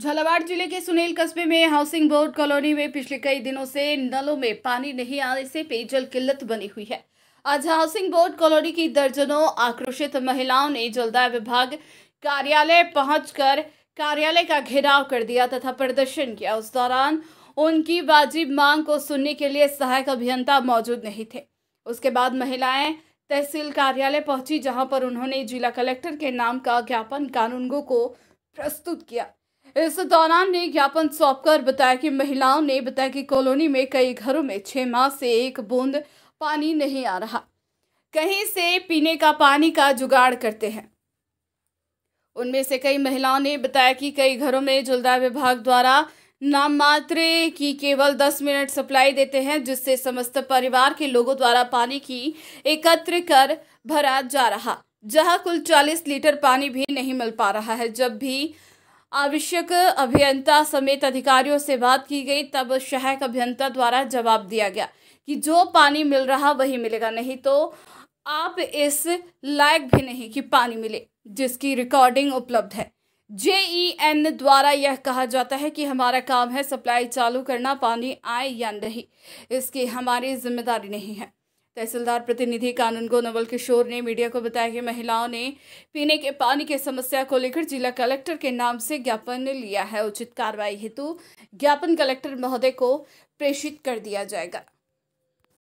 झालावाड़ जिले के सुनेल कस्बे में हाउसिंग बोर्ड कॉलोनी में पिछले कई दिनों से नलों में पानी नहीं आने से पेयजल किल्लत बनी हुई है आज हाउसिंग बोर्ड कॉलोनी की दर्जनों आक्रोशित महिलाओं ने जलदाय विभाग कार्यालय पहुंचकर कार्यालय का घेराव कर दिया तथा प्रदर्शन किया उस दौरान उनकी वाजिब मांग को सुनने के लिए सहायक अभियंता मौजूद नहीं थे उसके बाद महिलाएं तहसील कार्यालय पहुंची जहां पर उन्होंने जिला कलेक्टर के नाम का ज्ञापन कानूनगो को प्रस्तुत किया इस दौरान ने ज्ञापन सौंपकर बताया कि महिलाओं ने बताया कि कॉलोनी में कई घरों में छह माह से एक बूंद पानी नहीं आ रहा कहीं से पीने का पानी का जुगाड़ करते हैं उनमें से कई महिलाओं ने बताया कि कई घरों में जलदाय विभाग द्वारा नाम मात्र की केवल दस मिनट सप्लाई देते हैं जिससे समस्त परिवार के लोगों द्वारा पानी की एकत्र कर भरा जा रहा जहां कुल चालीस लीटर पानी भी नहीं मिल पा रहा है जब भी आवश्यक अभियंता समेत अधिकारियों से बात की गई तब सहायक अभियंता द्वारा जवाब दिया गया कि जो पानी मिल रहा वही मिलेगा नहीं तो आप इस लायक भी नहीं कि पानी मिले जिसकी रिकॉर्डिंग उपलब्ध है एन द्वारा यह कहा जाता है कि हमारा काम है सप्लाई चालू करना पानी आए या नहीं इसकी हमारी जिम्मेदारी नहीं है तहसीलदार प्रतिनिधि कानून गो नवल किशोर ने मीडिया को बताया कि महिलाओं ने पीने के पानी की समस्या को लेकर जिला कलेक्टर के नाम से ज्ञापन लिया है उचित कार्रवाई हेतु ज्ञापन कलेक्टर महोदय को प्रेषित कर दिया जाएगा